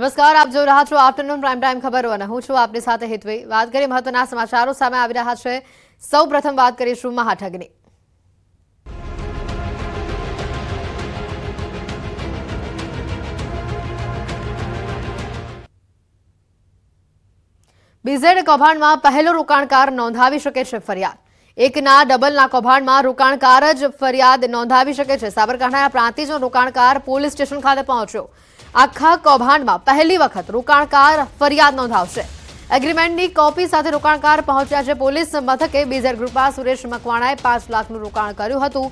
નમસ્કાર આપ જો રહ્યા છો આફ્ટરનૂન પ્રાઇમ ટાઈમ ખબરો અને હું છું આપની સાથે હિતવી વાત કરીએ મહત્વના સમાચારો સામે આવી રહ્યા છે સૌ પ્રથમ વાત કરીશું મહાઠગની બીઝેડ કૌભાંડમાં પહેલો રોકાણકાર નોંધાવી શકે છે ફરિયાદ એકના ડબલના કૌભાંડમાં રોકાણકાર જ ફરિયાદ નોંધાવી શકે છે સાબરકાંઠાના પ્રાંતિજનો રોકાણકાર પોલીસ સ્ટેશન ખાતે પહોંચ્યો આખા કૌભાંડમાં પહેલી વખત રોકાણકાર ફરિયાદ નોંધાવશે એગ્રીમેન્ટની કોપી સાથે રોકાણકાર પહોંચ્યા છે પોલીસ મથકે બીઝેડ ગ્રુપમાં સુરેશ મકવાણાએ પાંચ લાખનું રોકાણ કર્યું હતું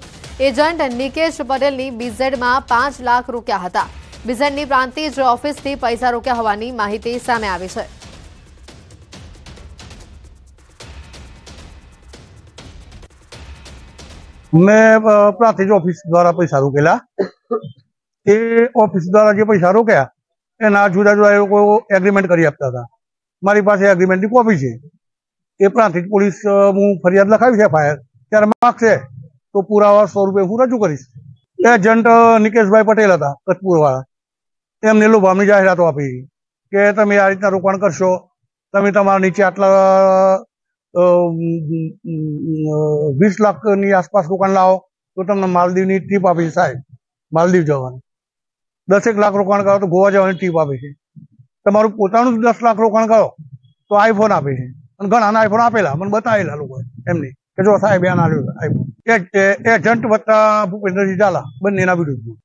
એજન્ટ નિકેશ પટેલની બીઝેડમાં પાંચ લાખ રોક્યા હતા બીઝેડની પ્રાંતિજ ઓફિસથી પૈસા રોક્યા હોવાની માહિતી સામે આવી છે મેં પ્રાંતિજ ઓફિસ દ્વારા પૈસા રોકેલા એ ઓફિસ દ્વારા જે પૈસા રોક્યા એના જુદા જુદા એ લોકો એગ્રીમેન્ટ કરી આપતા હતા મારી પાસે એગ્રીમેન્ટની કોપી છે એ પ્રાંતિજ પોલીસ હું ફરિયાદ લખાવી છે એફઆઈઆર ત્યારે માગશે તો પુરાવા સ્વરૂપે હું રજૂ કરીશ એજન્ટ નિકેશભાઈ પટેલ હતા કચપુરવાળા એમને લોભામની જાહેરાતો આપી કે તમે આ રીતના રોકાણ કરશો તમે તમારા નીચે આટલા વીસ લાખની આસપાસ રોકાણ લાવો તો તમને માલદીવની ટ્રીપ આપી સાહેબ માલદીવ જવાની દસેક લાખ રોકાણ કરો તો ગોવા જવાની ટીપ આપે છે તમારું પોતાનું દસ લાખ રોકાણ કરો તો આઈફોન આપે છે અને ઘણાના આઈફોન આપેલા મને બતાવેલા લોકો એમની કે જો સાહેબ એને આવ્યું આઈફોન એજન્ટ વત્તા ભૂપેન્દ્રજી ઝાલા બંનેના વિરુદ્ધમાં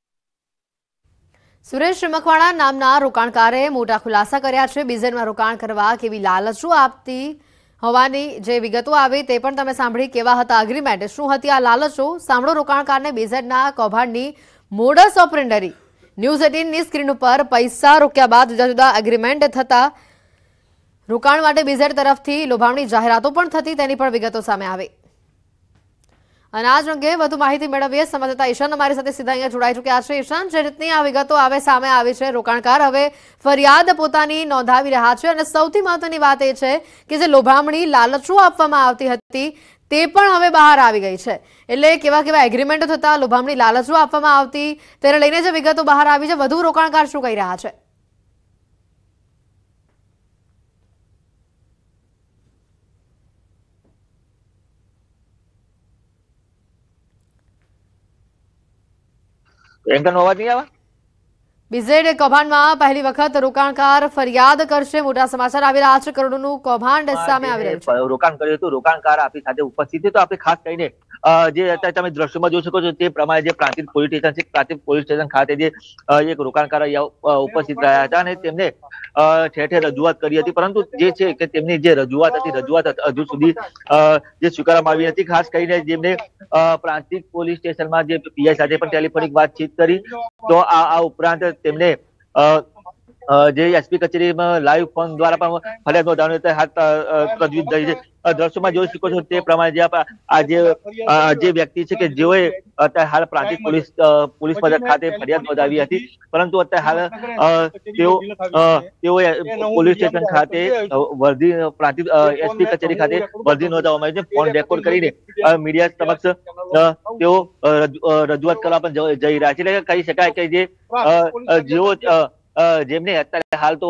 સુરેશ મકવાણા નામના રોકાણકારે મોટા ખુલાસા કર્યા છે બીઝનમાં રોકાણ કરવા કેવી લાલચો આપતી હોવાની જે વિગતો આવી તે પણ તમે સાંભળી કેવા હતા અગ્રીમેન્ટ શું હતી આ લાલચો સાંભળો રોકાણકારને બેઝરના કૌભાંડની મોડસ ઓપરેન્ડરી ન્યૂઝ એટીનની સ્ક્રીન ઉપર પૈસા રોક્યા બાદ જુદા જુદા એગ્રીમેન્ટ થતા રોકાણ માટે બીઝેડ તરફથી લોભામણી જાહેરાતો પણ થતી તેની પણ વિગતો સામે આવે અનાજ અંગે વધુ માહિતી મેળવીએ સમજતા ઈશાન અમારી સાથે સીધા અહીંયા જોડાઈ ચૂક્યા છે ઈશાન જે રીતની આ વિગતો આવે સામે આવી છે રોકાણકાર હવે ફરિયાદ પોતાની નોંધાવી રહ્યા છે અને સૌથી મહત્વની વાત એ છે કે જે લોભામણી લાલચો આપવામાં આવતી હતી તે પણ હવે બહાર આવી ગઈ છે એટલે કેવા કેવા એગ્રીમેન્ટો થતા લોભામણી લાલચો આપવામાં આવતી તેને લઈને જે વિગતો બહાર આવી છે વધુ રોકાણકાર શું કહી રહ્યા છે પ્રિયંકાનો અવાજ નહીં આવે બીઝેડ કૌભાંડમાં પહેલી વખત રોકાણકાર ફરિયાદ કરશે મોટા સમાચાર આવી રહ્યા છે કરોડોનું કૌભાંડ સામે આવી રહ્યું છે રોકાણ કર્યું હતું રોકાણકાર આપણી સાથે ઉપસ્થિત તો આપણે ખાસ કરીને જે અત્યારે તમે દ્રશ્યમાં જોઈ શકો છો તે પ્રમાણે જે પ્રાંતિજ પોલીસ સ્ટેશન છે પ્રાંતિજ પોલીસ સ્ટેશન ખાતે જે એક રોકાણકાર ઉપસ્થિત રહ્યા હતા અને તેમને ઠેર ઠેર રજૂઆત કરી હતી પરંતુ જે છે કે તેમની જે રજૂઆત હતી રજૂઆત હજુ સુધી જે સ્વીકારવામાં આવી હતી ખાસ કરીને જેમને પ્રાંતિક પોલીસ સ્ટેશનમાં જે પીઆઈ સાથે પણ ટેલિફોનિક વાતચીત કરી તો આ ઉપરાંત તેમને જે એસપી કચેરીમાં લાઈવ ફોન દ્વારા પણ ફરિયાદ નોંધાવવાની હાથ તજવીજ થઈ છે દ્રશ્યમાં જોઈ શકો છો તે પ્રમાણે જે આ જે જે વ્યક્તિ છે કે જેઓએ અત્યારે હાલ પ્રાંતિક પોલીસ પોલીસ મથક ખાતે ફરિયાદ નોંધાવી હતી પરંતુ અત્યારે હાલ તેઓ તેઓએ પોલીસ સ્ટેશન ખાતે વર્ધી પ્રાંતિક એસપી કચેરી ખાતે વર્ધી નોંધાવવામાં આવી છે ફોન રેકોર્ડ કરીને મીડિયા સમક્ષ તેઓ રજૂઆત કરવા પણ જઈ રહ્યા છે એટલે કહી શકાય કે જે જેઓ જેમને અત્યારે હાલ તો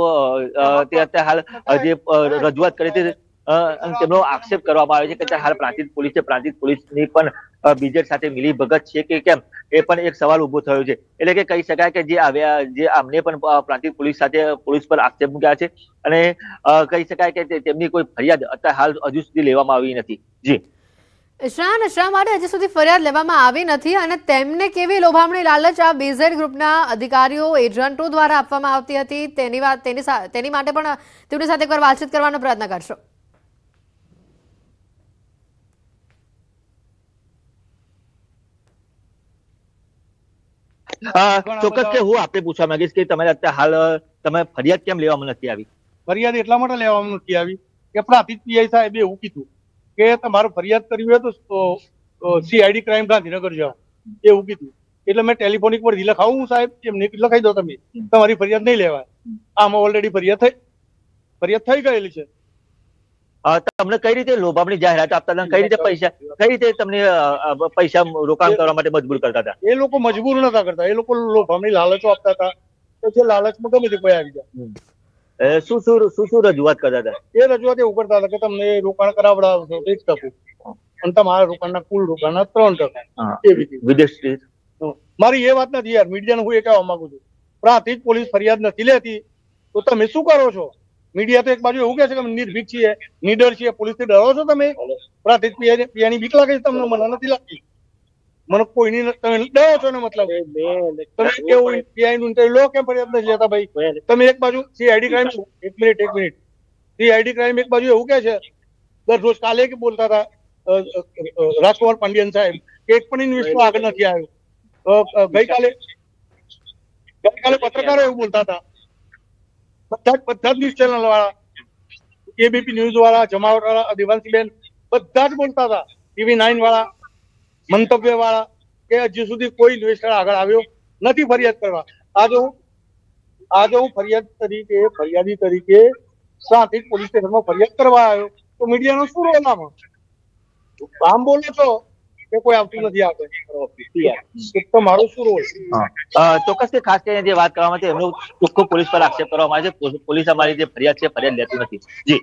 તે અત્યારે હાલ જે રજૂઆત કરી હતી તેમનો આક્ષેપ કરવામાં આવ્યો છે કે હાલ પ્રાંતિત પોલીસ છે પોલીસ ની પણ બીજેડ સાથે મિલી ભગત છે કે કેમ એ પણ એક સવાલ ઉભો થયો છે એટલે કે કહી શકાય કે જે આવ્યા જે આમને પણ પ્રાંતિજ પોલીસ સાથે પોલીસ પર આક્ષેપ મૂક્યા છે અને કહી શકાય કે તેમની કોઈ ફરિયાદ અત્યારે હાલ હજુ સુધી લેવામાં આવી નથી જી ઈશરાન શા માટે હજી સુધી ફરિયાદ લેવામાં આવી નથી અને તેમને કેવી લોભામણી લાલચ આ બેઝેડ ગ્રુપના અધિકારીઓ એજન્ટો દ્વારા આપવામાં આવતી હતી તેની વાત તેની તેની માટે પણ તેમની સાથે એકવાર વાતચીત કરવાનો પ્રયત્ન કરશો ચોક્કસ કે હું આપને પૂછવા માંગીશ કે તમારે અત્યારે હાલ તમે ફરિયાદ કેમ લેવામાં નથી આવી ફરિયાદ એટલા માટે લેવામાં નથી આવી કે પ્રાંતિજ પીઆઈ સાહેબે એવું કીધું કે તમારે ફરિયાદ કરવી હોય તો સીઆઈડી ક્રાઇમ ગાંધીનગર જાઓ એવું કીધું એટલે મેં ટેલિફોનિક પર લખાવું સાહેબ એમને લખાઈ દો તમે તમારી ફરિયાદ નહીં લેવાય આમાં ઓલરેડી ફરિયાદ થઈ ફરિયાદ થઈ ગયેલી છે તમને કઈ રીતે લોભામણી જાહેરાત આપતા હતા કઈ રીતે પૈસા કઈ રીતે તમને પૈસા રોકાણ કરવા માટે મજબૂર કરતા હતા એ લોકો મજબૂર નતા કરતા એ લોકો લોભામણી લાલચો આપતા હતા જે લાલચમાં ગમે તે કોઈ આવી જાય શું શું રજૂઆત કરતા હતા એ રજૂઆત એવું કરતા હતા કે તમને રોકાણ કરાવડાવું એક ટકું અને તમારા રોકાણના કુલ રોકાણના ત્રણ ટકા વિદેશ મારી એ વાત નથી યાર મીડિયાને હું એ કહેવા માંગુ છું પ્રાંતિજ પોલીસ ફરિયાદ નથી લેતી તો તમે શું કરો છો મીડિયા તો એક બાજુ એવું કે છે કે નિર્ભીક છીએ નીડર છીએ થી ડરો છો તમે પ્રાંતિજ પિયાની બીક લાગે છે તમને મને નથી લાગતી મને કોઈની તમે ડરો છો ને મતલબ તમે કેવું સીઆઈ ઇન્ટરવ્યુ લો કેમ ફરિયાદ નથી લેતા ભાઈ તમે એક બાજુ સીઆઈડી ક્રાઇમ એક મિનિટ એક મિનિટ સીઆઈડી ક્રાઇમ એક બાજુ એવું કે છે દરરોજ કાલે કે બોલતા હતા રાજકુમાર પાંડિયન સાહેબ કે એક પણ ઇન્વેસ્ટમેન્ટ આગળ નથી આવ્યો ગઈકાલે ગઈકાલે પત્રકારો એવું બોલતા હતા બધા જ બધા જ ન્યૂઝ ચેનલ વાળા એબીપી ન્યૂઝ વાળા જમાવટ વાળા દેવાંશીબેન બધા જ બોલતા હતા ટીવી નાઇન વાળા મંતવ્ય વાળા કે હજી સુધી કોઈ ઇન્વેસ્ટર આગળ આવ્યો નથી ફરિયાદ કરવા આજે હું આજે હું ફરિયાદ તરીકે ફરિયાદી તરીકે સાથે પોલીસ સ્ટેશનમાં ફરિયાદ કરવા આવ્યો તો મીડિયાનો શું રોલ આમાં આમ બોલો છો કે કોઈ આવતું નથી આપણે શું રોલ ચોક્કસ ખાસ કરીને વાત કરવામાં છે એમનો પોલીસ પર આક્ષેપ કરવામાં આવે છે પોલીસ અમારી જે ફરિયાદ છે ફરિયાદ લેતી નથી જી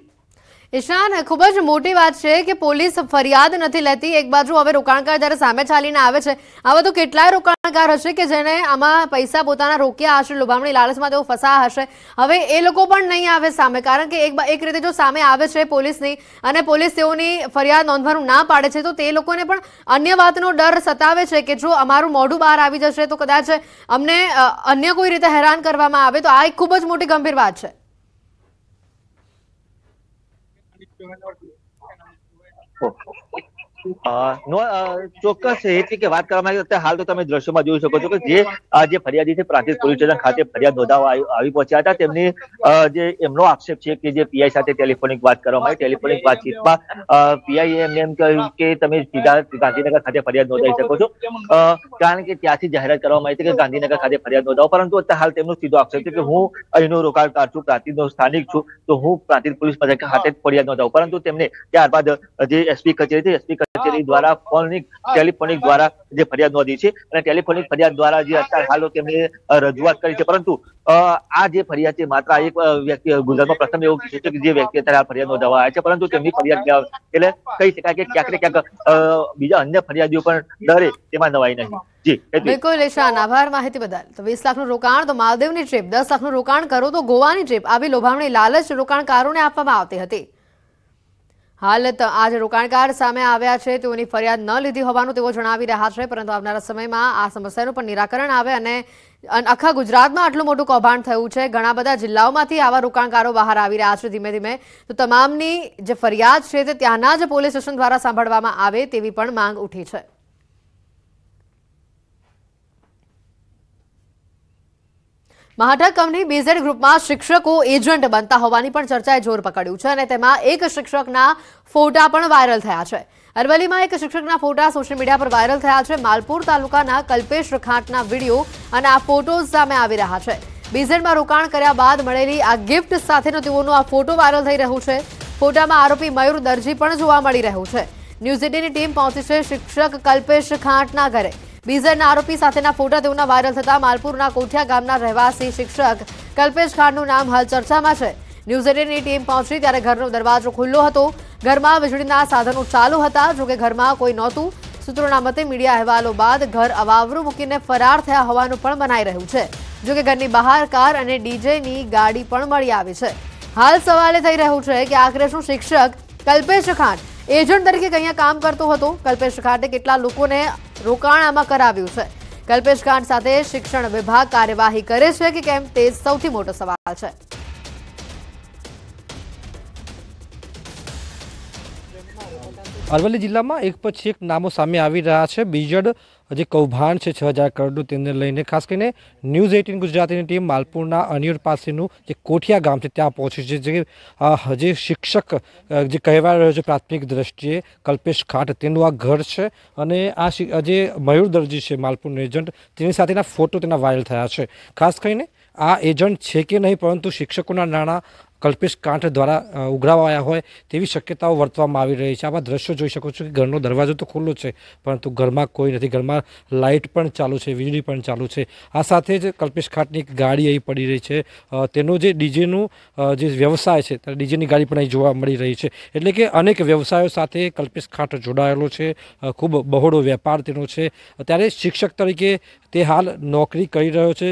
ઈશાન ખૂબ જ મોટી વાત છે કે પોલીસ ફરિયાદ નથી લેતી એક બાજુ હવે રોકાણકાર જ્યારે સામે ચાલીને આવે છે આવા તો કેટલાય રોકાણકાર હશે કે જેને આમાં પૈસા પોતાના રોક્યા હશે લોભામણી લાલચમાં તેઓ ફસાયા હશે હવે એ લોકો પણ નહીં આવે સામે કારણ કે એક એક રીતે જો સામે આવે છે પોલીસની અને પોલીસ તેઓની ફરિયાદ નોંધવાનું ના પાડે છે તો તે લોકોને પણ અન્ય વાતનો ડર સતાવે છે કે જો અમારું મોઢું બહાર આવી જશે તો કદાચ અમને અન્ય કોઈ રીતે હેરાન કરવામાં આવે તો આ એક ખૂબ જ મોટી ગંભીર વાત છે Oh. ચોક્કસ હેતુ કે વાત કરવા માંગે હાલ તો તમે દ્રશ્યોમાં જોઈ શકો છો કે જે જે ફરિયાદી છે પ્રાંતિજ પોલીસ સ્ટેશન ખાતે ફરિયાદ નોંધાવવા આવી પહોંચ્યા હતા તેમની જે એમનો આક્ષેપ છે કે જે પીઆઈ સાથે ટેલિફોનિક વાત કરવામાં આવી ટેલિફોનિક વાતચીતમાં પીઆઈ એમને એમ કહ્યું કે તમે સીધા ગાંધીનગર ખાતે ફરિયાદ નોંધાવી શકો છો કારણ કે ત્યાંથી જાહેરાત કરવામાં આવી હતી કે ગાંધીનગર ખાતે ફરિયાદ નોંધાવો પરંતુ અત્યારે હાલ તેમનો સીધો આક્ષેપ છે કે હું અહીંનો રોકાણકાર છું પ્રાંતિજનો સ્થાનિક છું તો હું પ્રાંતિજ પોલીસ મથક ખાતે ફરિયાદ નોંધાવું પરંતુ તેમને ત્યારબાદ જે એસપી કચેરી હતી એસપી કચેરી દ્વારા ફોનિક ટેલિફોનિક દ્વારા જે ફરિયાદ નોંધી છે અને ટેલિફોનિક ફરિયાદ દ્વારા જે અત્યારે હાલ તેમણે રજૂઆત કરી છે પરંતુ આ જે ફરિયાદ છે માત્ર એક વ્યક્તિ ગુજરાતમાં પ્રથમ એવું છે કે જે વ્યક્તિ અત્યારે આ ફરિયાદ નોંધાવા આવ્યા છે પરંતુ તેમની ફરિયાદ એટલે કહી શકાય કે ક્યાંક ને ક્યાંક બીજા અન્ય ફરિયાદીઓ પણ ડરે તેમાં નવાઈ નહીં બિલકુલ ઈશાન આભાર માહિતી બદલ તો વીસ લાખનું રોકાણ તો માલદીવની ટ્રીપ દસ લાખનું રોકાણ કરો તો ગોવાની ટ્રીપ આવી લોભામણી લાલચ રોકાણકારોને આપવામાં આવતી હતી હાલ આજે રોકાણકાર સામે આવ્યા છે તેઓની ફરિયાદ ન લીધી હોવાનું તેઓ જણાવી રહ્યા છે પરંતુ આવનારા સમયમાં આ સમસ્યાનું પણ નિરાકરણ આવે અને આખા ગુજરાતમાં આટલું મોટું કૌભાંડ થયું છે ઘણા બધા જિલ્લાઓમાંથી આવા રોકાણકારો બહાર આવી રહ્યા છે ધીમે ધીમે તો તમામની જે ફરિયાદ છે તે ત્યાંના જ પોલીસ સ્ટેશન દ્વારા સાંભળવામાં આવે તેવી પણ માંગ ઉઠી છે મહાઠા કંપની બીઝેડ ગ્રુપમાં શિક્ષકો એજન્ટ બનતા હોવાની પણ ચર્ચાએ જોર પકડ્યું છે અને તેમાં એક શિક્ષકના ફોટા પણ વાયરલ થયા છે અરવલીમાં એક શિક્ષકના ફોટા સોશિયલ મીડિયા પર વાયરલ થયા છે માલપુર તાલુકાના કલ્પેશ ખાંટના વિડીયો અને આ ફોટોઝ સામે આવી રહ્યા છે બીઝેડમાં રોકાણ કર્યા બાદ મળેલી આ ગિફ્ટ સાથેનો તેઓનો આ ફોટો વાયરલ થઈ રહ્યો છે ફોટામાં આરોપી મયુર દરજી પણ જોવા મળી રહ્યો છે ન્યૂઝ એટીની ટીમ પહોંચી છે શિક્ષક કલ્પેશ ખાંટના ઘરે બીઝરના આરોપી સાથેના ફોટા તેઓના વાયરલ થતા માલપુરના કોઠિયા ગામના રહેવાસી શિક્ષક કલ્પેશ ખાનનું નામ હાલ ચર્ચામાં છે ન્યૂઝ એટીનની ટીમ પહોંચી ત્યારે ઘરનો દરવાજો ખુલ્લો હતો ઘરમાં વીજળીના સાધનો ચાલુ હતા જોકે ઘરમાં કોઈ નહોતું સૂત્રોના મતે મીડિયા અહેવાલો બાદ ઘર અવાવરું મૂકીને ફરાર થયા હોવાનું પણ મનાઈ રહ્યું છે જોકે ઘરની બહાર કાર અને ડીજેની ગાડી પણ મળી આવી છે હાલ સવાલે થઈ રહ્યું છે કે આખરે શું શિક્ષક કલ્પેશ ખાન એજન્ટ તરીકે અહીંયા કામ કરતો હતો કલ્પેશ ખાતે કેટલા લોકોને રોકાણ આમાં કરાવ્યું છે કલ્પેશ ખાંડ સાથે શિક્ષણ વિભાગ કાર્યવાહી કરે છે કે કેમ તે સૌથી મોટો સવાલ છે અરવલ્લી જિલ્લામાં એક પછી એક નામો સામે આવી રહ્યા છે બીજડ જે કૌભાંડ છે છ હજાર કરોડનું તેને લઈને ખાસ કરીને ન્યૂઝ એઇટીન ગુજરાતીની ટીમ માલપુરના અનિયુર પાસેનું જે કોઠિયા ગામ છે ત્યાં પહોંચી છે જે જે શિક્ષક જે કહેવાય રહ્યો છે પ્રાથમિક દ્રષ્ટિએ કલ્પેશ ખાટ તેનું આ ઘર છે અને આ જે મયુર દરજી છે માલપુરનો એજન્ટ તેની સાથેના ફોટો તેના વાયરલ થયા છે ખાસ કરીને આ એજન્ટ છે કે નહીં પરંતુ શિક્ષકોના નાણાં કલ્પેશ કાંઠ દ્વારા ઉઘરાવા આવ્યા હોય તેવી શક્યતાઓ વર્તવામાં આવી રહી છે આવા દ્રશ્યો જોઈ શકો છો કે ઘરનો દરવાજો તો ખુલ્લો છે પરંતુ ઘરમાં કોઈ નથી ઘરમાં લાઇટ પણ ચાલુ છે વીજળી પણ ચાલુ છે આ સાથે જ કલ્પેશ કાંઠની એક ગાડી અહીં પડી રહી છે તેનો જે ડીજેનું જે વ્યવસાય છે ત્યારે ડીજેની ગાડી પણ અહીં જોવા મળી રહી છે એટલે કે અનેક વ્યવસાયો સાથે કલ્પેશ ખાટ જોડાયેલો છે ખૂબ બહોળો વેપાર તેનો છે ત્યારે શિક્ષક તરીકે તે હાલ નોકરી કરી રહ્યો છે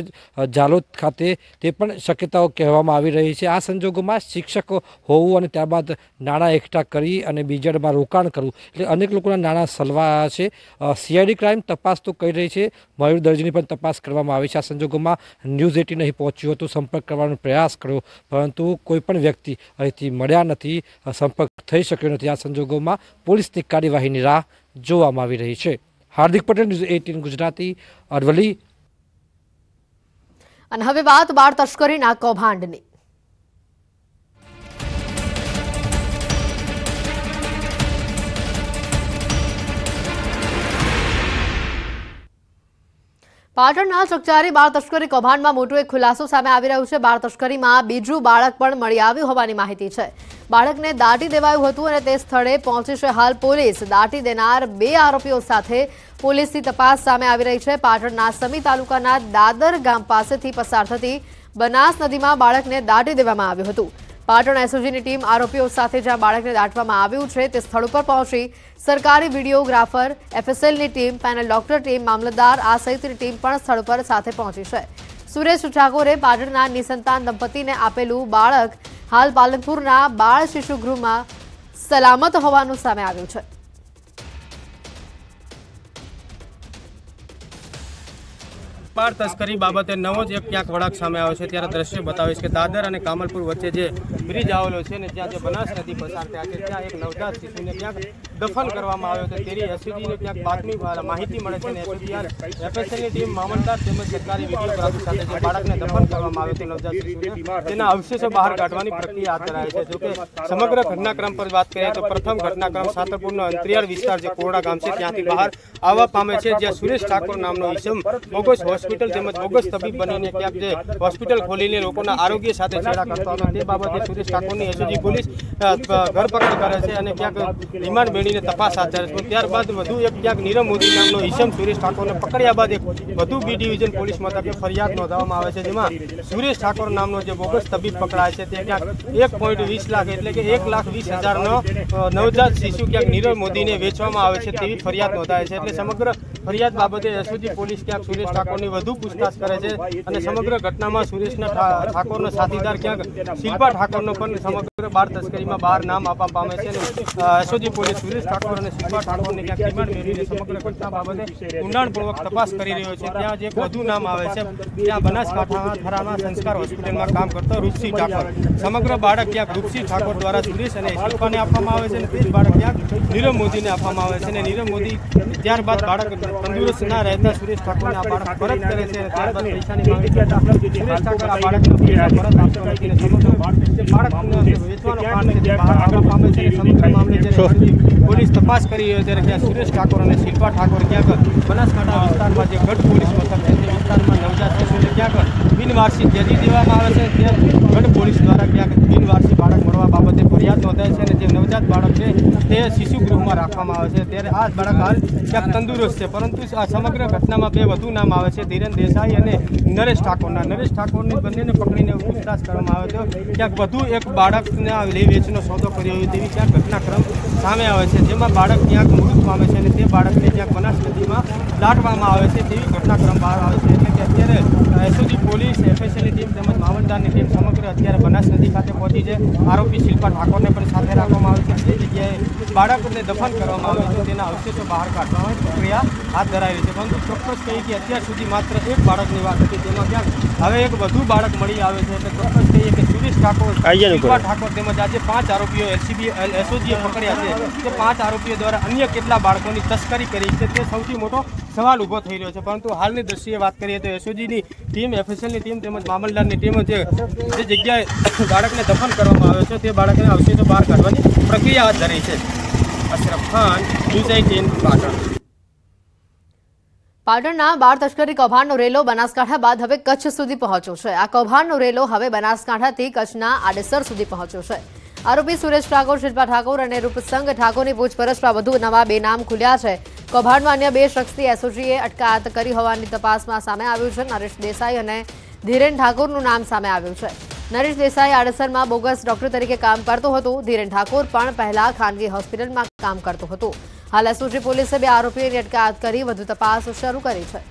જાલોદ ખાતે તે પણ શક્યતાઓ કહેવામાં આવી રહી છે આ સંજોગો વર્ગમાં શિક્ષક હોવું અને ત્યારબાદ નાણાં એકઠા કરી અને બીજડમાં રોકાણ કરવું એટલે અનેક લોકોના નાણાં સલવા છે સીઆઈડી ક્રાઇમ તપાસ તો કરી રહી છે મયુર દર્જીની પણ તપાસ કરવામાં આવી છે આ સંજોગોમાં ન્યૂઝ એટીન નહીં પહોંચ્યું હતું સંપર્ક કરવાનો પ્રયાસ કર્યો પરંતુ કોઈ પણ વ્યક્તિ અહીંથી મળ્યા નથી સંપર્ક થઈ શક્યો નથી આ સંજોગોમાં પોલીસની કાર્યવાહીની રાહ જોવામાં આવી રહી છે હાર્દિક પટેલ ન્યૂઝ એટીન ગુજરાતી અરવલી અને હવે વાત બાળ તસ્કરીના કૌભાંડની પાટણના ચકચારી બાળ તસ્કરી કૌભાંડમાં મોટો એક ખુલાસો સામે આવી રહ્યો છે બાળ તસ્કરીમાં બીજું બાળક પણ મળી આવ્યું હોવાની માહિતી છે બાળકને દાટી દેવાયું હતું અને તે સ્થળે પહોંચી છે હાલ પોલીસ દાટી દેનાર બે આરોપીઓ સાથે પોલીસની તપાસ સામે આવી રહી છે પાટણના સમી તાલુકાના દાદર ગામ પાસેથી પસાર થતી બનાસ નદીમાં બાળકને દાટી દેવામાં આવ્યું હતું પાટણ એસઓજીની ટીમ આરોપીઓ સાથે જ્યાં બાળકને દાટવામાં આવ્યું છે તે સ્થળ ઉપર પહોંચી સરકારી વિડીયોગ્રાફર એફએસએલની ટીમ પેનલ ડોક્ટર ટીમ મામલતદાર આ સહિતની ટીમ પણ સ્થળ પર સાથે પહોંચી છે સુરેશ ઠાકોરે પાટણના નિસંતાન દંપતીને આપેલું બાળક હાલ પાલનપુરના બાળ શિશુ ગૃહમાં સલામત હોવાનું સામે આવ્યું છે વેપાર તસ્કરી બાબતે નવો જ એક ક્યાંક વળાક સામે આવ્યો છે ત્યારે દ્રશ્ય બતાવીશ કે દાદર અને કામલપુર વચ્ચે જે બ્રિજ આવેલો છે ને જ્યાં જે બનાસ નદી પસાર થયા છે ત્યાં એક નવજાત શિશુને ક્યાંક દફન કરવામાં આવ્યો હતો તેની એસડીને ક્યાંક બાતમી માહિતી મળે છે એફએસએલની ટીમ મામલતદાર તેમજ સરકારી વિડીયો પ્રાપ્ત સાથે જે બાળકને દફન કરવામાં આવ્યો છે નવજાત શિશુને તેના અવશેષો બહાર કાઢવાની પ્રક્રિયા હાથ ધરાય છે જોકે સમગ્ર ઘટનાક્રમ પર વાત કરીએ તો પ્રથમ ઘટનાક્રમ સાતરપુરનો અંતરિયાળ વિસ્તાર જે કોરડા ગામ છે ત્યાંથી બહાર આવવા પામે છે જ્યાં સુરેશ ઠાકોર નામનો ઈસમ બોગસ હોસ્પિટલ હોસ્પિટલ તેમજ બોગસ તબીબ બનીને ક્યાંક જે હોસ્પિટલ ખોલીને લોકોના આરોગ્ય સાથે છેડા કરતો હતો તે બાબતે સુરેશ ઠાકોરની એસઓજી પોલીસ ધરપકડ કરે છે અને ક્યાંક રિમાન્ડ મેળવીને તપાસ હાથ ધરે છે ત્યારબાદ વધુ એક ક્યાંક નીરવ મોદી નામનો ઈસમ સુરેશ ઠાકોરને પકડ્યા બાદ એક વધુ બી ડિવિઝન પોલીસ મથકે ફરિયાદ નોંધવામાં આવે છે જેમાં સુરેશ ઠાકોર નામનો જે બોગસ તબીબ પકડાય છે તે ક્યાંક એક પોઈન્ટ વીસ લાખ એટલે કે એક લાખ વીસ હજારનો નવજાત શિશુ ક્યાંક નીરવ મોદીને વેચવામાં આવે છે તેવી ફરિયાદ નોંધાય છે એટલે સમગ્ર ફરિયાદ બાબતે એસઓજી પોલીસ ક્યાંક સુરેશ ઠાકોરની વધુ પૂછતાછ કરે છે અને સમગ્ર ઘટનામાં સુરેશના ઠાકોરનો સાથીદાર ક્યાંક શિલ્પા ઠાકોરનો પણ સમગ્ર બાળ તસ્કરીમાં બહાર નામ આપવા પામે છે એસઓજી પોલીસ સુરેશ ઠાકોર અને સુભાષ ઠાકોરની ત્યાં રિમાન્ડ મેળવીને સમગ્ર ઘટના બાબતે ઊંડાણપૂર્વક તપાસ કરી રહ્યો છે ત્યાં જે વધુ નામ આવે છે ત્યાં બનાસકાંઠાના થરામાં સંસ્કાર હોસ્પિટલમાં કામ કરતો ઋષિ ઠાકોર સમગ્ર બાળક ક્યાંક ઋષિ ઠાકોર દ્વારા સુરેશ અને શિલ્પાને આપવામાં આવે છે અને તે બાળક ત્યાં નીરવ મોદીને આપવામાં આવે છે અને નીરવ મોદી ત્યારબાદ બાળક તંદુરસ્ત ના રહેતા સુરેશ ઠાકોરને આ બાળક પરત કરે છે ત્યારબાદ પૈસાની માંગણી સુરેશ ઠાકોર આ બાળકને પરત આપતો બાળક પોલીસ તપાસ કરી હોય ત્યારે જ્યાં સુરેશ ઠાકોર અને શિલ્પા ઠાકોર ક્યાંક બનાસકાંઠા વિસ્તારમાં જે ગઢ પોલીસ મથક છે તે વિસ્તારમાં નવજાત શિશુને ક્યાંક બિનવારસી કેદી દેવામાં આવે છે તે ગઢ પોલીસ દ્વારા ક્યાંક બિનવારસી બાળક મળવા બાબતે ફરિયાદ નોંધાય છે અને જે નવજાત બાળક છે તે શિશુગૃહમાં રાખવામાં આવે છે ત્યારે આ બાળક હાલ ક્યાંક તંદુરસ્ત છે પરંતુ આ સમગ્ર ઘટનામાં બે વધુ નામ આવે છે ધીરેન દેસાઈ અને નરેશ ઠાકોરના નરેશ ઠાકોરની બંનેને પકડીને પૂછતાછ કરવામાં આવ્યો હતો ક્યાંક વધુ એક બાળકને લે વેચનો સોદો કર્યો હોય તેવી ક્યાંક ઘટનાક્રમ સામે આવે છે જેમાં બાળક ક્યાંક મૃત પામે છે અને તે બાળકને ક્યાંક બનાસ નદીમાં દાટવામાં આવે છે તેવી ઘટનાક્રમ બહાર આવે છે એટલે કે અત્યારે એસઓજી પોલીસ એફએસએલની ટીમ તેમજ મામલતદારની ટીમ સમગ્ર અત્યારે બનાસ નદી ખાતે પહોંચી છે આરોપી શિલ્પા ઠાકોરને પણ સાથે રાખવામાં આવે છે જે જગ્યાએ બાળકને દફન કરવામાં આવે છે તેના અવશેષો બહાર કાઢવાની પ્રક્રિયા હાથ ધરાવી છે પરંતુ ચોક્કસ કહી કે અત્યાર સુધી માત્ર એક બાળકની વાત હતી તેમાં ક્યાંક હવે એક વધુ બાળક મળી આવે છે એટલે ચોક્કસ કહીએ કે ઠાકોર શિલ્પા ઠાકોર તેમજ આજે પાંચ આરોપીઓ એલસીબી એસઓજીએ પકડ્યા છે તે પાંચ આરોપીઓ દ્વારા અન્ય કેટલા બાળકોની તસ્કરી કરી છે તે સૌથી મોટો સવાલ ઊભો થઈ રહ્યો છે પરંતુ હાલની દ્રષ્ટિએ વાત કરીએ તો એસઓજીની ટીમ એફએસએલની ટીમ તેમજ મામલદારની ટીમ જે જે જગ્યાએ બાળકને દફન કરવામાં આવ્યો છે તે બાળકને અવશેષો બહાર કાઢવાની પ્રક્રિયા હાથ ધરી છે અશરફ ખાન ન્યૂઝ એઇટીન પાટણ પાટણના બાળ તસ્કરી કૌભાંડનો રેલો બનાસકાંઠા બાદ હવે કચ્છ સુધી પહોંચ્યો છે આ કૌભાંડનો રેલો હવે બનાસકાંઠાથી કચ્છના આડેસર સુધી પહોંચ્યો છે આરોપી સુરેશ ઠાકોર શિલ્પા ઠાકોર અને રૂપસંગ ઠાકોરની પૂછપરછમાં વધુ નવા બે નામ ખુલ્યા છે કૌભાંડમાં અન્ય બે શખ્સની એસઓજીએ અટકાયત કરી હોવાની તપાસમાં સામે આવ્યું છે નરેશ દેસાઈ અને ધીરેન ઠાકોરનું નામ સામે આવ્યું છે નરેશ દેસાઈ આડસરમાં બોગસ ડોક્ટર તરીકે કામ કરતો હતો ધીરેન ઠાકોર પણ પહેલા ખાનગી હોસ્પિટલમાં કામ કરતો હતો હાલ એસઓજી પોલીસે બે આરોપીઓની અટકાયત કરી વધુ તપાસ શરૂ કરી છે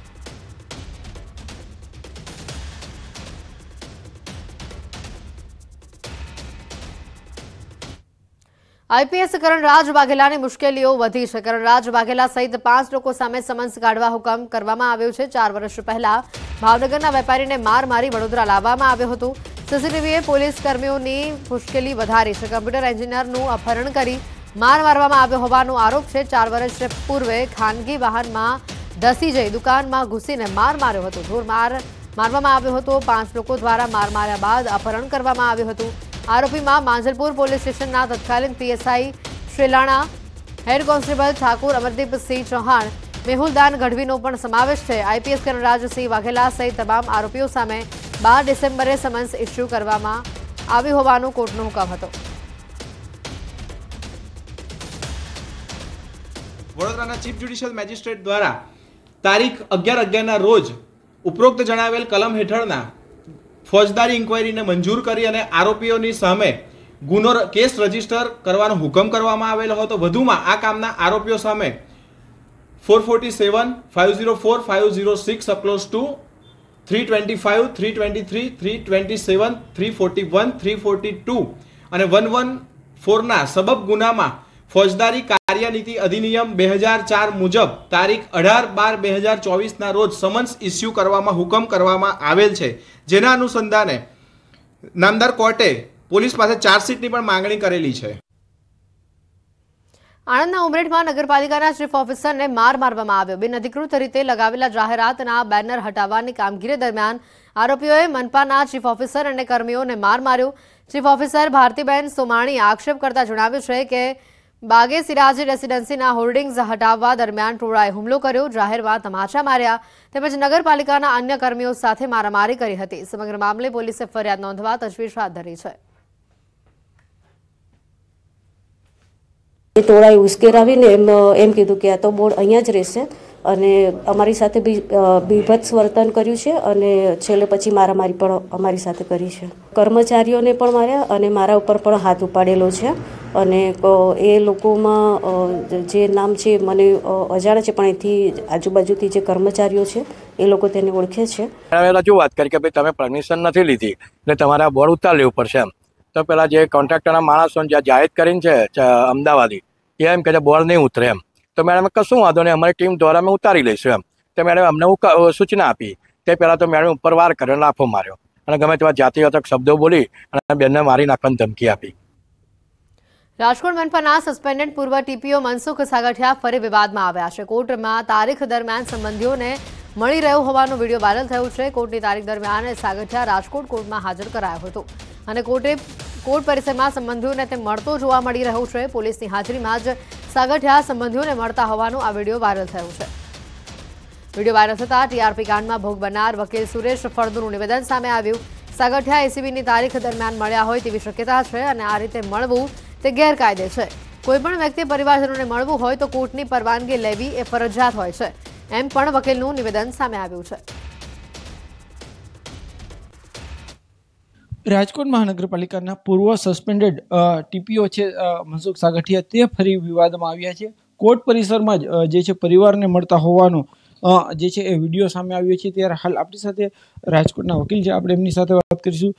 આઈપીએસ કરણરાજ વાઘેલાની મુશ્કેલીઓ વધી છે કરણરાજ વાઘેલા સહિત પાંચ લોકો સામે સમન્સ કાઢવા હુકમ કરવામાં આવ્યો છે ચાર વર્ષ પહેલા ભાવનગરના વેપારીને માર મારી વડોદરા લાવવામાં આવ્યો હતો સીસીટીવીએ પોલીસ કર્મીઓની મુશ્કેલી વધારી છે કમ્પ્યુટર એન્જિનિયરનું અપહરણ કરી માર મારવામાં આવ્યો હોવાનો આરોપ છે ચાર વર્ષ પૂર્વે ખાનગી વાહનમાં ધસી જઈ દુકાનમાં ઘૂસીને માર માર્યો હતો ધોર માર મારવામાં આવ્યો હતો પાંચ લોકો દ્વારા માર માર્યા બાદ અપહરણ કરવામાં આવ્યું હતું આરોપીમાં માંજલપુર પોલીસ સ્ટેશનના તત્કાલીન પીએસઆઈ શ્રેલાણા હેડ કોન્સ્ટેબલ ઠાકોર અમરદીપસિંહ ચૌહાણ મેહુલદાન ગઢવીનો પણ સમાવેશ છે આઈપીએસ કનરાજસિંહ વાઘેલા સહિત તમામ આરોપીઓ સામે બાર ડિસેમ્બરે સમન્સ ઇસ્યુ કરવામાં આવ્યું હોવાનું કોર્ટનો હુકમ હતો વડોદરાના ચીફ જ્યુડિશિયલ મેજિસ્ટ્રેટ દ્વારા તારીખ અગિયાર અગિયારના રોજ ઉપરોક્ત જણાવેલ કલમ હેઠળના ફોજદારી ઇન્કવાયરીને મંજૂર કરી અને આરોપીઓની સામે ગુનો કેસ રજીસ્ટર કરવાનો હુકમ કરવામાં આવેલો હતો વધુમાં આ કામના આરોપીઓ સામે four forty seven five zero four five zero six અપલોઝ two three twenty five three twenty three three twenty seven three forty one three forty two અને વન વન ફોરના સબબ ગુનામાં ફોજદારી કાર્યનીતિ અધિનિયમ બે હજાર ચાર મુજબ તારીખ અઢાર બાર બે હજાર ચોવીસના રોજ સમન્સ ઇસ્યુ કરવામાં હુકમ કરવામાં આવેલ છે જેના અનુસંધાને નામદાર કોર્ટે પોલીસ પાસે ચાર્જશીટની પણ માંગણી કરેલી છે આણંદના ઉમરેઠમાં નગરપાલિકાના ચીફ ઓફિસરને માર મારવામાં આવ્યો બિન અધિકૃત રીતે લગાવેલા જાહેરાતના બેનર હટાવવાની કામગીરી દરમિયાન આરોપીઓએ મનપાના ચીફ ઓફિસર અને કર્મીઓને માર માર્યો ચીફ ઓફિસર ભારતીબેન સોમાણીએ આક્ષેપ કરતા જણાવ્યું છે કે બાગે સિરાજ રેસીડેન્સીના હોર્ડિંગ્સ હટાવવા દરમિયાન ટોળાએ હુમલો કર્યો જાહેરમાં તમાચા માર્યા તેમજ નગરપાલિકાના અન્ય કર્મીઓ સાથે મારામારી કરી હતી સમગ્ર મામલે પોલીસે ફરિયાદ નોંધવા તજવીજ હાથ ધરી છે એ ટોળાએ ઉશ્કેરાવીને એમ એમ કીધું કે આ તો બોર્ડ અહીંયા જ રહેશે અને અમારી સાથે બીભત્સ વર્તન કર્યું છે અને છેલ્લે પછી મારામારી પણ અમારી સાથે કરી છે કર્મચારીઓને પણ માર્યા અને મારા ઉપર પણ હાથ ઉપાડેલો છે અને એ લોકોમાં જે નામ છે મને અજાણ છે પણ એથી આજુબાજુથી જે કર્મચારીઓ છે એ લોકો તેને ઓળખે છે પહેલાં જો વાત કરી કે ભાઈ તમે પરમિશન નથી લીધી એટલે તમારે બોર્ડ ઉતાર લેવું પડશે એમ તો પહેલાં જે કોન્ટ્રાક્ટરના માણસો જે જાહેર કરીને છે અમદાવાદી એ એમ કહે છે બોર્ડ નહીં ઉતરે એમ તો મેડમ કશું વાંધો નહીં અમારી ટીમ દ્વારા અમે ઉતારી લઈશું એમ તો મેડમ અમને સૂચના આપી તે પહેલાં તો મેડમ ઉપર વાર કર્યો લાફો માર્યો અને ગમે તેવા જાતિવાચક શબ્દો બોલી અને બેનને મારી નાખવાની ધમકી આપી રાજકોટ મનપાના સસ્પેન્ડેડ પૂર્વ ટીપીઓ મનસુખ સાગઠિયા ફરી વિવાદમાં આવ્યા છે કોર્ટમાં તારીખ દરમિયાન સંબંધીઓને મળી રહ્યો હોવાનો વિડીયો વાયરલ થયો છે કોર્ટની તારીખ દરમિયાન સાગઠિયા રાજકોટ કોર્ટમાં હાજર કરાયો હતો અને કોર્ટે કોર્ટ પરિસરમાં સંબંધીઓને તે મળતો જોવા મળી રહ્યો છે પોલીસની હાજરીમાં જ સાગઠિયા સંબંધીઓને મળતા હોવાનું આ વિડીયો વાયરલ થયો છે વિડીયો વાયરલ થતાં ટીઆરપી કાંડમાં ભોગ બનનાર વકીલ સુરેશ ફળદુનું નિવેદન સામે આવ્યું સાગઠિયા એસીબીની તારીખ દરમિયાન મળ્યા હોય તેવી શક્યતા છે અને આ રીતે મળવું તે ગેરકાયદે છે કોઈપણ વ્યક્તિ પરિવારજનોને મળવું હોય તો કોર્ટની પરવાનગી લેવી એ ફરજિયાત હોય છે એમ પણ વકીલનું નિવેદન સામે આવ્યું છે રાજકોટ મહાનગરપાલિકાના પૂર્વ સસ્પેન્ડેડ ટીપીઓ છે મનસુખ સાગઠિયા તે ફરી વિવાદમાં આવ્યા છે કોર્ટ પરિસરમાં જ જે છે પરિવારને મળતા હોવાનું જે છે એ વિડીયો સામે આવ્યો છે ત્યારે હાલ આપણી સાથે રાજકોટના વકીલ છે આપણે એમની સાથે વાત કરીશું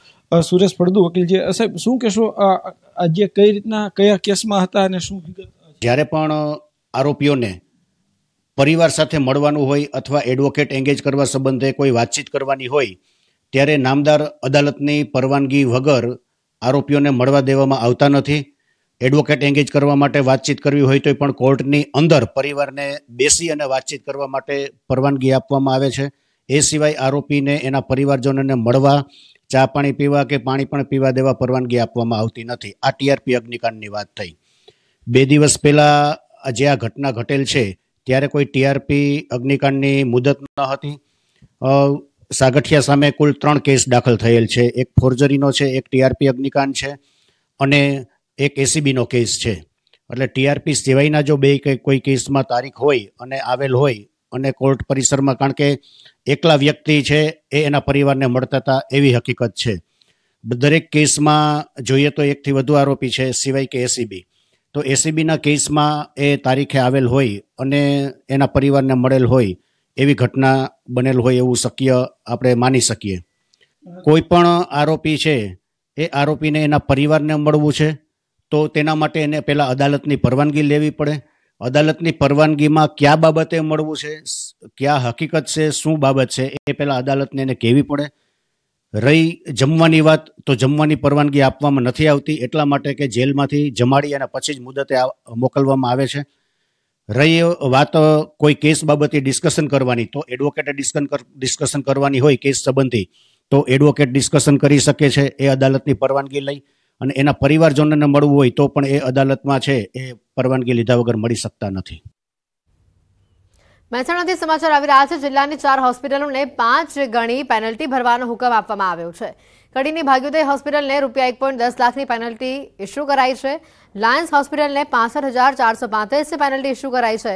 સુરેશ પડદુ વકીલ છે સાહેબ શું કહેશો આજે કઈ રીતના કયા કેસમાં હતા અને શું જ્યારે પણ આરોપીઓને પરિવાર સાથે મળવાનું હોય અથવા એડવોકેટ એંગેજ કરવા સંબંધે કોઈ વાતચીત કરવાની હોય ત્યારે નામદાર અદાલતની પરવાનગી વગર આરોપીઓને મળવા દેવામાં આવતા નથી એડવોકેટ એન્ગેજ કરવા માટે વાતચીત કરવી હોય તો પણ કોર્ટની અંદર પરિવારને બેસી અને વાતચીત કરવા માટે પરવાનગી આપવામાં આવે છે એ સિવાય આરોપીને એના પરિવારજનોને મળવા ચા પાણી પીવા કે પાણી પણ પીવા દેવા પરવાનગી આપવામાં આવતી નથી આ ટીઆરપી અગ્નિકાંડની વાત થઈ બે દિવસ પહેલાં જે આ ઘટના ઘટેલ છે ત્યારે કોઈ ટીઆરપી અગ્નિકાંડની મુદત ન હતી સાગઠિયા સામે કુલ ત્રણ કેસ દાખલ થયેલ છે એક ફોર્જરીનો છે એક ટીઆરપી અગ્નિકાંડ છે અને એક એસીબીનો કેસ છે એટલે ટીઆરપી સિવાયના જો બે કે કોઈ કેસમાં તારીખ હોય અને આવેલ હોય અને કોર્ટ પરિસરમાં કારણ કે એકલા વ્યક્તિ છે એ એના પરિવારને મળતા હતા એવી હકીકત છે દરેક કેસમાં જોઈએ તો એકથી વધુ આરોપી છે સિવાય કે એસીબી તો એસીબીના કેસમાં એ તારીખે આવેલ હોય અને એના પરિવારને મળેલ હોય એવી ઘટના બનેલ હોય એવું શક્ય આપણે માની શકીએ કોઈ પણ આરોપી છે એ આરોપીને એના પરિવારને મળવું છે તો તેના માટે એને પહેલાં અદાલતની પરવાનગી લેવી પડે અદાલતની પરવાનગીમાં કયા બાબતે મળવું છે કયા હકીકત છે શું બાબત છે એ પહેલાં અદાલતને એને કહેવી પડે રહી જમવાની વાત તો જમવાની પરવાનગી આપવામાં નથી આવતી એટલા માટે કે જેલમાંથી જમાડી અને પછી જ મુદતે મોકલવામાં આવે છે રહી વાત કોઈ કેસ બાબતે ડિસ્કશન કરવાની તો એડવોકેટે ડિસ્કન ડિસ્કશન કરવાની હોય કેસ સંબંધી તો એડવોકેટ ડિસ્કશન કરી શકે છે એ અદાલતની પરવાનગી લઈ અને એના પરિવારજનોને મળવું હોય તો પણ એ અદાલતમાં છે એ પરવાનગી લીધા વગર મળી શકતા નથી મહેસાણાથી સમાચાર આવી રહ્યા છે જિલ્લાની ચાર હોસ્પિટલોને પાંચ ગણી પેનલ્ટી ભરવાનો હુકમ આપવામાં આવ્યો છે કડીની ભાગ્યોદય હોસ્પિટલને રૂપિયા એક પોઈન્ટ દસ લાખની પેનલ્ટી ઇસ્યુ કરાઈ છે લાયન્સ હોસ્પિટલને પાસઠ હજાર ચારસો પેનલ્ટી ઇસ્યુ કરાઈ છે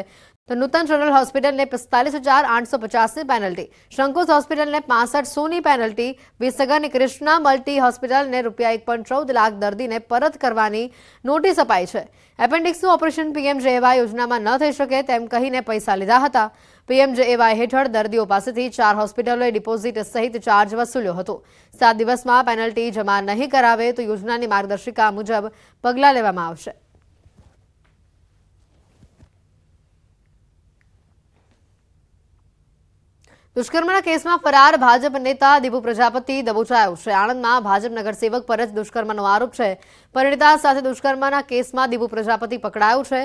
તો નૂતન જનરલ હોસ્પિટલને પિસ્તાલીસ હજાર આઠસો પચાસની પેનલ્ટી શંકુશ હોસ્પિટલને પાસઠ સોની પેનલ્ટી વિસગરની કૃષ્ણા મલ્ટી હોસ્પિટલને રૂપિયા એક પોઈન્ટ ચૌદ લાખ દર્દીને પરત કરવાની નોટિસ અપાઈ છે એપેન્ડિક્સનું ઓપરેશન પીએમજેએવાય યોજનામાં ન થઈ શકે તેમ કહીને પૈસા લીધા હતા પીએમ પીએમજેએવાય હેઠળ દર્દીઓ પાસેથી ચાર હોસ્પિટલોએ ડિપોઝિટ સહિત ચાર્જ વસૂલ્યો હતો સાત દિવસમાં પેનલ્ટી જમા નહીં કરાવે તો યોજનાની માર્ગદર્શિકા મુજબ પગલાં લેવામાં આવશે દુષ્કર્મના કેસમાં ફરાર ભાજપ નેતા દીપુ પ્રજાપતિ દબોચાયો છે આણંદમાં ભાજપ નગરસેવક પર જ દુષ્કર્મનો આરોપ છે પરિણીતા સાથે દુષ્કર્મના કેસમાં દીપુ પ્રજાપતિ પકડાયો છે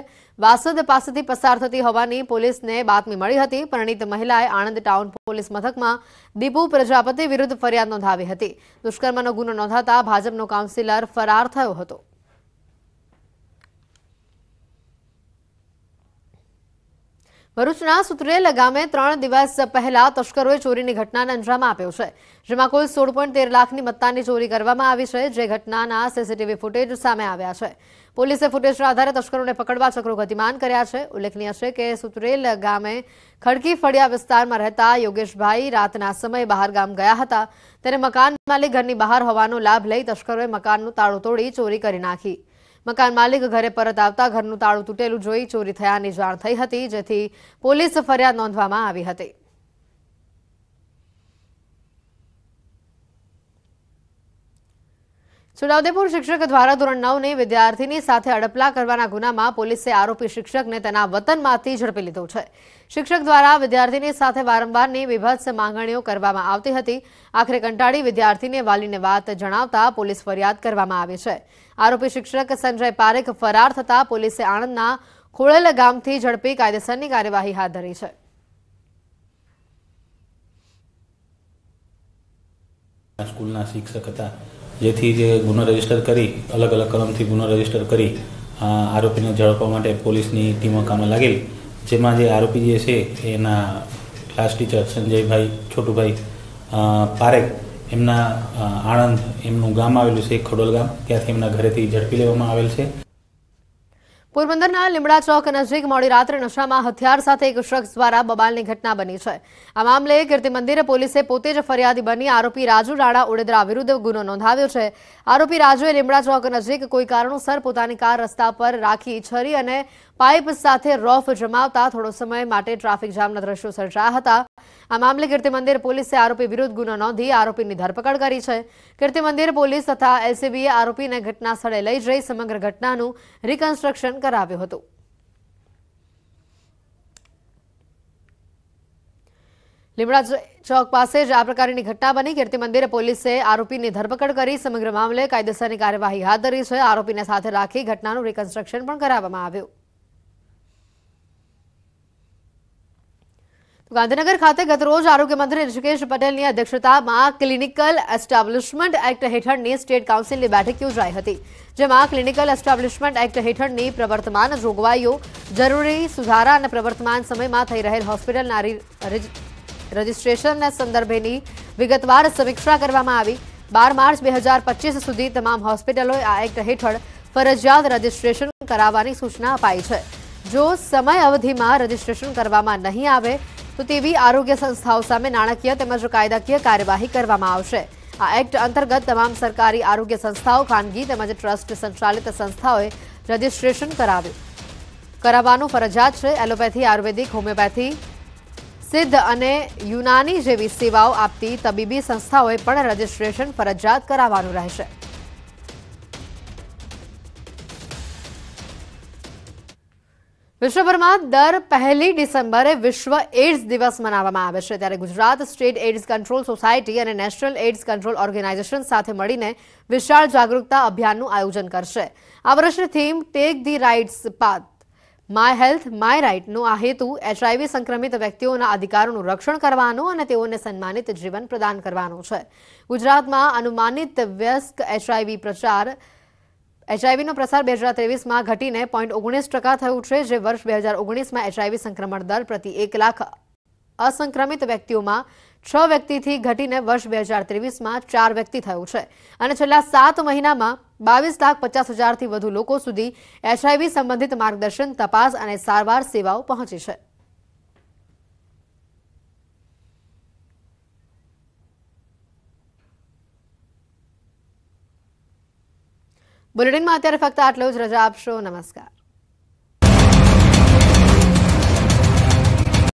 વાસદ પાસેથી પસાર થતી હોવાની પોલીસને બાતમી મળી હતી પરિણીત મહિલાએ આણંદ ટાઉન પોલીસ મથકમાં દીપુ પ્રજાપતિ વિરુદ્ધ ફરિયાદ નોંધાવી હતી દુષ્કર્મનો ગુનો નોંધાતા ભાજપનો કાઉન્સિલર ફરાર થયો હતો ભરૂચના સુત્રેલ ગામે ત્રણ દિવસ પહેલા તસ્કરોએ ચોરીની ઘટનાને અંજામ આપ્યો છે જેમાં કુલ સોળ પોઈન્ટ તેર લાખની મત્તાની ચોરી કરવામાં આવી છે જે ઘટનાના સીસીટીવી ફૂટેજ સામે આવ્યા છે પોલીસે ફૂટેજના આધારે તસ્કરોને પકડવા ચક્રો ગતિમાન કર્યા છે ઉલ્લેખનીય છે કે સુત્રેલ ગામે ખડકી ફળિયા વિસ્તારમાં રહેતા યોગેશભાઈ રાતના સમયે બહાર ગામ ગયા હતા ત્યારે મકાન માલિક ઘરની બહાર હોવાનો લાભ લઈ તસ્કરોએ મકાનનું તાળું તોડી ચોરી કરી નાખી મકાન માલિક ઘરે પરત આવતા ઘરનું તાળું તૂટેલું જોઈ ચોરી થયાની જાણ થઈ હતી જેથી પોલીસ ફરિયાદ નોંધવામાં આવી હતી છોટાઉદેપુર શિક્ષક દ્વારા ધોરણ નવને વિદ્યાર્થીની સાથે અડપલા કરવાના ગુનામાં પોલીસે આરોપી શિક્ષકને તેના વતનમાંથી ઝડપી લીધો છે શિક્ષક દ્વારા વિદ્યાર્થીની સાથે વારંવારની વિભત્સ માંગણીઓ કરવામાં આવતી હતી આખરે કંટાળી વિદ્યાર્થીને વાલીને વાત જણાવતા પોલીસ ફરિયાદ કરવામાં આવી છે આરોપી શિક્ષક સંજય પારેખ ફરાર થતા પોલીસે આણંદના ખોળેલ ગામથી ઝડપી કાયદેસરની કાર્યવાહી હાથ ધરી છે સ્કૂલના શિક્ષક હતા જેથી જે ગુનો રજીસ્ટર કરી અલગ અલગ કલમથી ગુનો રજીસ્ટર કરી આરોપીને ઝડપવા માટે પોલીસની ટીમો કામે લાગેલી જેમાં જે આરોપી જે છે એના ક્લાસ ટીચર સંજયભાઈ છોટુભાઈ પારેખ એમના આણંદ એમનું ગામ આવેલું છે ખડોલ ગામ ત્યાંથી એમના ઘરેથી ઝડપી લેવામાં આવેલ છે પોરબંદરના લીમડા ચોક નજીક મોડી રાત્રે નશામાં હથિયાર સાથે એક શખ્સ દ્વારા બબાલની ઘટના બની છે આ મામલે કીર્તિ મંદિર પોલીસે પોતે જ ફરિયાદી બની આરોપી રાજુ રાણા ઉડેદરા વિરુદ્ધ ગુનો નોંધાવ્યો છે આરોપી રાજુએ લીમડા ચોક નજીક કોઈ કારણોસર પોતાની કાર રસ્તા પર રાખી છરી અને પાઇપ સાથે રોફ જમાવતા થોડો સમય માટે ટ્રાફિક જામના દ્રશ્યો સર્જાયા હતા આ મામલે કીર્તિ મંદિર પોલીસે આરોપી વિરુદ્ધ ગુનો નોંધી આરોપીની ધરપકડ કરી છે કીર્તિ મંદિર પોલીસ તથા એલસીબીએ આરોપીને ઘટના સ્થળે લઈ જઈ સમગ્ર ઘટનાનું રિકન્સ્ટ્રક્શન કરાવ્યું હતું લીમડા ચોક પાસે જ આ પ્રકારની ઘટના બની કીર્તિ મંદિર પોલીસે આરોપીની ધરપકડ કરી સમગ્ર મામલે કાયદેસરની કાર્યવાહી હાથ ધરી છે આરોપીને સાથે રાખી ઘટનાનું રિકન્સ્ટ્રક્શન પણ કરાવવામાં આવ્યું ગાંધીનગર ખાતે ગતરોજ આરોગ્ય મંત્રી ઋષિકેશ પટેલની અધ્યક્ષતામાં ક્લિનિકલ એસ્ટાબ્લિશમેન્ટ એક્ટ હેઠળની સ્ટેટ કાઉન્સિલની બેઠક યોજાઈ હતી જેમાં ક્લિનિકલ એસ્ટાબ્લિશમેન્ટ એક્ટ હેઠળની પ્રવર્તમાન જોગવાઈઓ જરૂરી સુધારા અને પ્રવર્તમાન સમયમાં થઈ રહેલ હોસ્પિટલના રજિસ્ટ્રેશનના સંદર્ભેની વિગતવાર સમીક્ષા કરવામાં આવી બાર માર્ચ બે સુધી તમામ હોસ્પિટલોએ આ એક્ટ હેઠળ ફરજિયાત રજિસ્ટ્રેશન કરાવવાની સૂચના અપાઈ છે જો સમય અવધિમાં રજીસ્ટ્રેશન કરવામાં નહીં આવે તો તેવી આરોગ્ય સંસ્થાઓ સામે નાણાકીય તેમજ કાયદાકીય કાર્યવાહી કરવામાં આવશે આ એક્ટ અંતર્ગત તમામ સરકારી આરોગ્ય સંસ્થાઓ ખાનગી તેમજ ટ્રસ્ટ સંચાલિત સંસ્થાઓએ રજીસ્ટ્રેશન કરાવ્યું કરાવવાનું ફરજિયાત છે એલોપેથી આયુર્વેદિક હોમિયોપેથી સિદ્ધ અને યુનાની જેવી સેવાઓ આપતી તબીબી સંસ્થાઓએ પણ રજીસ્ટ્રેશન ફરજિયાત કરાવવાનું રહેશે વિશ્વભરમાં દર પહેલી ડિસેમ્બરે વિશ્વ એઇડ્સ દિવસ મનાવવામાં આવે છે ત્યારે Gujarat state AIDS control society અને નેશનલ એડ્સ કંટ્રોલ ઓર્ગેનાઇઝેશન સાથે મળીને વિશાળ જાગૃતતા અભિયાનનું આયોજન કરશે આ વર્ષની theme take the rights path my health my રાઇટનો આ હેતુ એચઆઈવી સંક્રમિત વ્યક્તિઓના અધિકારોનું રક્ષણ કરવાનો અને તેઓને સન્માનિત જીવન પ્રદાન કરવાનો છે ગુજરાતમાં અનુમાનિત વ્યસ્ક એચઆઈવી પ્રચાર એચઆઈવીનો પ્રસાર બે હજાર ત્રેવીસમાં ઘટીને પોઈન્ટ ઓગણીસ ટકા થયું છે જે વર્ષ બે હજાર ઓગણીસમાં એચઆઈવી સંક્રમણ દર પ્રતિ એક લાખ અસંક્રમિત વ્યક્તિઓમાં છ વ્યક્તિથી ઘટીને વર્ષ બે હજાર ત્રેવીસમાં ચાર વ્યક્તિ થયું છે અને છેલ્લા સાત મહિનામાં બાવીસ લાખ પચાસ હજારથી વધુ લોકો સુધી એચઆઈવી સંબંધિત માર્ગદર્શન તપાસ અને સારવાર સેવાઓ પહોંચી છે બુલેટિનમાં અત્યારે ફક્ત આટલું જ રજા આપશો નમસ્કાર